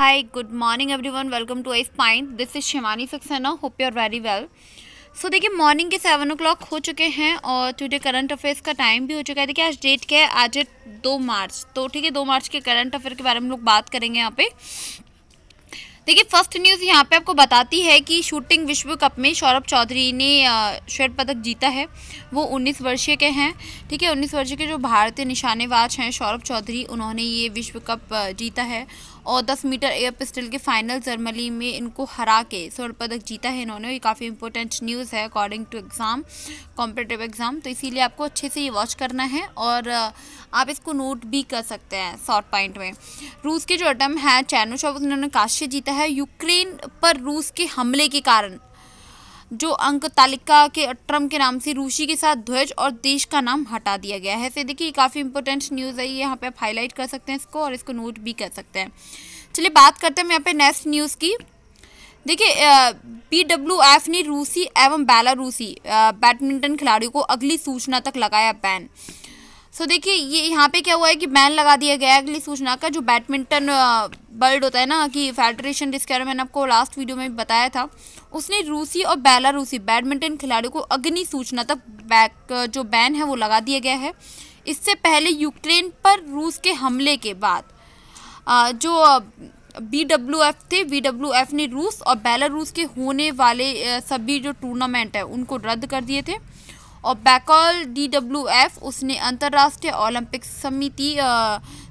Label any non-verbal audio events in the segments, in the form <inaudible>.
Hi, good morning everyone. Welcome to Ice Pint. This is Shivani Saxena. Hope hope are very well so देखिए morning के seven ओ clock हो चुके हैं और today current affairs का time भी हो चुका है देखिए आज डेट क्या है आज है दो मार्च तो ठीक है दो मार्च के करंट अफेयर के बारे में लोग बात करेंगे यहाँ पे देखिए फर्स्ट न्यूज़ यहाँ पे आपको बताती है कि शूटिंग विश्व कप में सौरभ चौधरी ने श्वेत पदक जीता है वो 19 वर्षीय के हैं ठीक है 19 वर्षीय के जो भारतीय निशानेबाज हैं सौरभ चौधरी उन्होंने ये विश्व कप जीता है और दस मीटर एयर पिस्टल के फाइनल जर्मनी में इनको हरा के स्वर्ण पदक जीता है इन्होंने ये काफ़ी इंपॉर्टेंट न्यूज़ है according to exam competitive exam तो इसीलिए आपको अच्छे से ये वॉच करना है और आप इसको नोट भी कर सकते हैं शॉर्ट पॉइंट में रूस के जो अटम है शॉप उन्होंने काश्य जीता है यूक्रेन पर रूस के हमले के कारण जो अंक तालिका के ट्रम्प के नाम से रूसी के साथ ध्वज और देश का नाम हटा दिया गया है फिर देखिए काफ़ी इंपॉर्टेंट न्यूज़ है ये यहाँ पे आप हाईलाइट कर सकते हैं इसको और इसको नोट भी कर सकते हैं चलिए बात करते हैं यहाँ पे नेक्स्ट न्यूज़ की देखिए पी डब्ल्यू एफ ने रूसी एवं बेलारूसी बैडमिंटन खिलाड़ियों को अगली सूचना तक लगाया बैन सो देखिए ये यहाँ पे क्या हुआ है कि बैन लगा दिया गया है अगली सूचना का जो बैडमिंटन बर्ड होता है ना कि फेडरेशन जिसके बारे में मैंने आपको लास्ट वीडियो में बताया था उसने रूसी और बेलारूसी बैडमिंटन खिलाड़ियों को अग्नि सूचना तक बैक जो बैन है वो लगा दिया गया है इससे पहले यूक्रेन पर रूस के हमले के बाद जो बी डब्ल्यू एफ थे बी डब्ल्यू एफ ने रूस और बेलारूस के होने वाले सभी जो टूर्नामेंट है उनको रद्द कर दिए थे और बैकॉल डीडब्ल्यूएफ उसने अंतर्राष्ट्रीय ओलंपिक समिति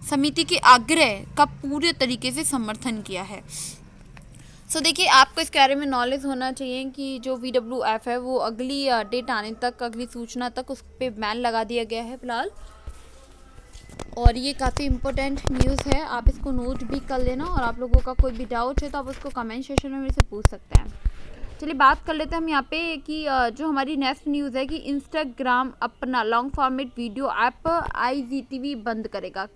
समिति के आग्रह का पूरे तरीके से समर्थन किया है सो so, देखिए आपको इसके बारे में नॉलेज होना चाहिए कि जो वी डब्ल्यू एफ है वो अगली डेट आने तक अगली सूचना तक उस पर बैन लगा दिया गया है फिलहाल और ये काफ़ी इंपॉर्टेंट न्यूज़ है आप इसको नोट भी कर लेना और आप लोगों का कोई भी डाउट है तो आप उसको कमेंट सेशन में मेरे से पूछ सकते हैं चलिए बात कर लेते हैं हम यहाँ पे कि जो हमारी नेक्स्ट न्यूज़ है कि इंस्टाग्राम अपना लॉन्ग फॉर्मेट वीडियो ऐप आई बंद करेगा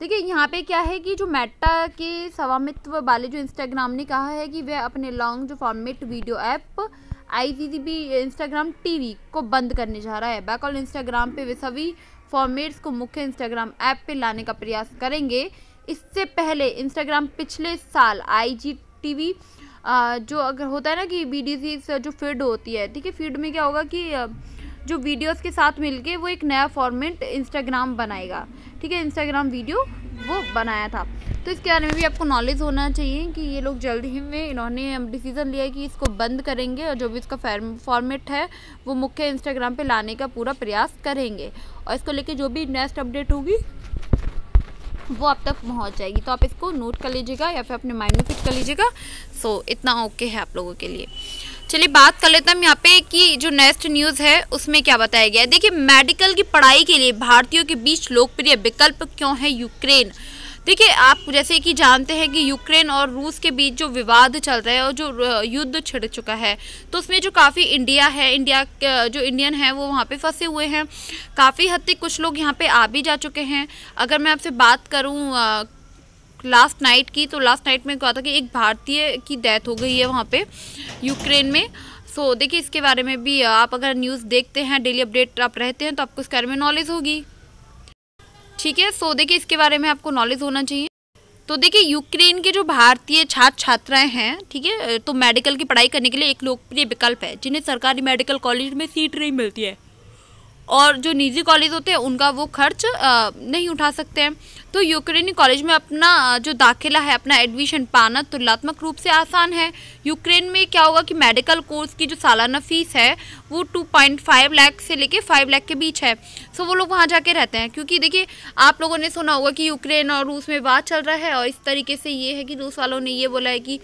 देखिए यहाँ पे क्या है कि जो मेटा के स्वामित्व वाले जो इंस्टाग्राम ने कहा है कि वह अपने लॉन्ग जो फॉर्मेट वीडियो ऐप आई इंस्टाग्राम वी को बंद करने जा रहा है बैकऑल इंस्टाग्राम पे वे सभी फॉर्मेट्स को मुख्य इंस्टाग्राम ऐप पे लाने का प्रयास करेंगे इससे पहले इंस्टाग्राम पिछले साल आई टीवी जो अगर होता है ना कि बी डी जो फीड होती है ठीक है फीड में क्या होगा कि जो वीडियोस के साथ मिलके वो एक नया फॉर्मेट इंस्टाग्राम बनाएगा ठीक है इंस्टाग्राम वीडियो वो बनाया था तो इसके बारे में भी आपको नॉलेज होना चाहिए कि ये लोग जल्द ही में इन्होंने डिसीज़न लिया कि इसको बंद करेंगे और जो भी इसका फॉर्मेट है वो मुख्य इंस्टाग्राम पे लाने का पूरा प्रयास करेंगे और इसको लेके जो भी नेक्स्ट अपडेट होगी वो आप तक पहुँच जाएगी तो आप इसको नोट कर लीजिएगा या फिर अपने माइंड में फिट कर लीजिएगा सो इतना ओके है आप लोगों के लिए चलिए बात कर लेते हैं हम यहाँ पे कि जो नेक्स्ट न्यूज़ है उसमें क्या बताया गया है देखिए मेडिकल की पढ़ाई के लिए भारतीयों के बीच लोकप्रिय विकल्प क्यों है यूक्रेन देखिए आप जैसे कि जानते हैं कि यूक्रेन और रूस के बीच जो विवाद चल रहा है और जो युद्ध छिड़ चुका है तो उसमें जो काफ़ी इंडिया है इंडिया जो इंडियन है वो वहाँ पे फंसे हुए हैं काफ़ी हद तक कुछ लोग यहाँ पे आ भी जा चुके हैं अगर मैं आपसे बात करूँ लास्ट नाइट की तो लास्ट नाइट में कहा था कि एक भारतीय की डेथ हो गई है वहाँ पर यूक्रेन में सो देखिए इसके बारे में भी आप अगर न्यूज़ देखते हैं डेली अपडेट आप रहते हैं तो आपको इसके बारे में नॉलेज होगी ठीक है सो देखिए इसके बारे में आपको नॉलेज होना चाहिए तो देखिए यूक्रेन के जो भारतीय छात्र छात्राएं हैं ठीक है तो मेडिकल की पढ़ाई करने के लिए एक लोकप्रिय विकल्प है जिन्हें सरकारी मेडिकल कॉलेज में सीट नहीं मिलती है और जो निजी कॉलेज होते हैं उनका वो खर्च नहीं उठा सकते हैं तो यूक्रेनी कॉलेज में अपना जो दाखिला है अपना एडमिशन पाना तुलनात्मक रूप से आसान है यूक्रेन में क्या होगा कि मेडिकल कोर्स की जो सालाना फ़ीस है वो 2.5 लाख से लेके 5 लाख के बीच है सो वो लोग वहाँ जाके रहते हैं क्योंकि देखिए आप लोगों ने सुना होगा कि यूक्रेन और रूस में बात चल रहा है और इस तरीके से ये है कि रूस वालों ने ये बोला है कि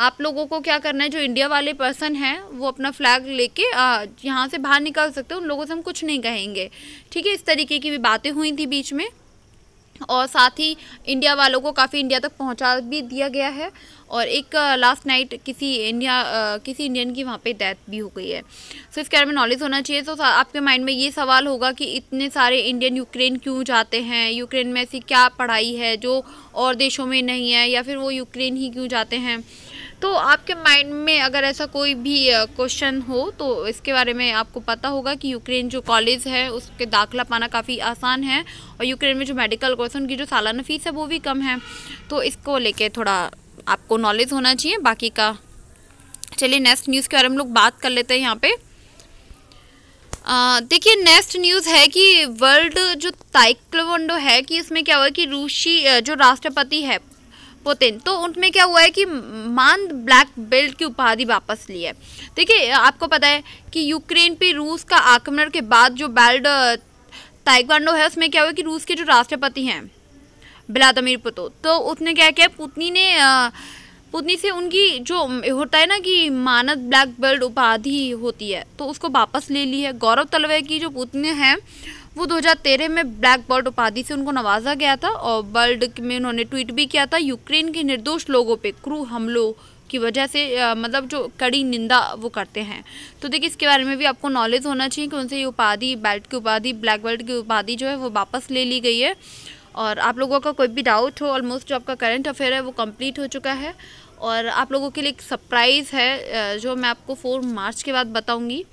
आप लोगों को क्या करना है जो इंडिया वाले पर्सन हैं वो अपना फ्लैग लेके यहाँ से बाहर निकाल सकते हैं उन लोगों से हम कुछ नहीं कहेंगे ठीक है इस तरीके की भी बातें हुई थी बीच में और साथ ही इंडिया वालों को काफ़ी इंडिया तक पहुंचा भी दिया गया है और एक लास्ट नाइट किसी इंडिया किसी इंडियन की वहाँ पे डेथ भी हो गई है सो इसके बारे में नॉलेज होना चाहिए तो आपके माइंड में ये सवाल होगा कि इतने सारे इंडियन यूक्रेन क्यों जाते हैं यूक्रेन में ऐसी क्या पढ़ाई है जो और देशों में नहीं है या फिर वो यूक्रेन ही क्यों जाते हैं तो आपके माइंड में अगर ऐसा कोई भी क्वेश्चन हो तो इसके बारे में आपको पता होगा कि यूक्रेन जो कॉलेज है उसके दाखिला पाना काफ़ी आसान है और यूक्रेन में जो मेडिकल कोर्स है उनकी जो सालाना फ़ीस है वो भी कम है तो इसको लेके थोड़ा आपको नॉलेज होना चाहिए बाकी का चलिए नेक्स्ट न्यूज़ के बारे में हम लोग बात कर लेते हैं यहाँ पर देखिए नेक्स्ट न्यूज़ है कि वर्ल्ड जो ताइक्लोवंडो है कि इसमें क्या हुआ कि रूसी जो राष्ट्रपति है पुतिन तो उनमें क्या हुआ है कि मान ब्लैक बेल्ट की उपाधि वापस ली है देखिए आपको पता है कि यूक्रेन पे रूस का आक्रमण के बाद जो बेल्ट ताइक्वांडो है उसमें क्या हुआ कि रूस के जो राष्ट्रपति हैं ब्लादिमिर पुतो तो उसने क्या किया पुतनी ने आ, पुतनी से उनकी जो होता है ना कि मानद ब्लैक बेल्ट उपाधि होती है तो उसको वापस ले ली है गौरव तलवे की जो पुतनी हैं वो 2013 में ब्लैक बर्ड उपाधि से उनको नवाजा गया था और वर्ल्ड में उन्होंने ट्वीट भी किया था यूक्रेन के निर्दोष लोगों पे क्रू हमलों की वजह से आ, मतलब जो कड़ी निंदा वो करते हैं तो देखिए इसके बारे में भी आपको नॉलेज होना चाहिए कि उनसे ये उपाधि बेल्ट की उपाधि ब्लैक बेल्ट की उपाधि जो है वो वापस ले ली गई है और आप लोगों का कोई भी डाउट हो ऑलमोस्ट जो आपका करंट अफेयर है वो कम्प्लीट हो चुका है और आप लोगों के लिए एक सरप्राइज़ है जो मैं आपको फोर मार्च के बाद बताऊँगी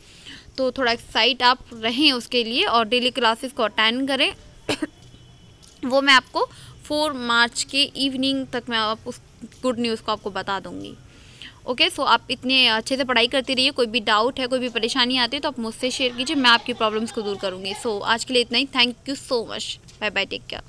तो थोड़ा एक्साइट आप रहें उसके लिए और डेली क्लासेस को अटेंड करें <coughs> वो मैं आपको फोर मार्च के इवनिंग तक मैं आप उस गुड न्यूज़ को आपको बता दूंगी ओके सो आप इतने अच्छे से पढ़ाई करती रहिए कोई भी डाउट है कोई भी परेशानी आती है तो आप मुझसे शेयर कीजिए मैं आपकी प्रॉब्लम्स को दूर करूँगी सो so, आज के लिए इतना ही thank you so much bye bye take care